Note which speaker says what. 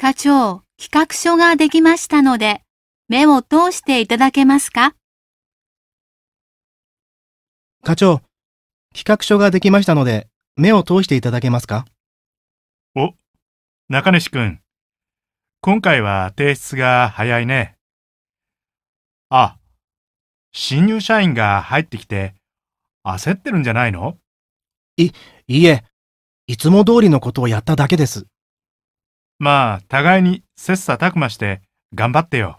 Speaker 1: 課長、企画書ができましたので、目を通していただけますか
Speaker 2: 課長、企画書ができましたので、目を通していただけますか
Speaker 3: お、中西くん。今回は提出が早いね。あ、新入社員が入ってきて、焦ってるんじゃないのい、いいえ、
Speaker 4: いつも通りのことをやっただけです。
Speaker 3: まあ、互いに切磋琢磨して頑張ってよ。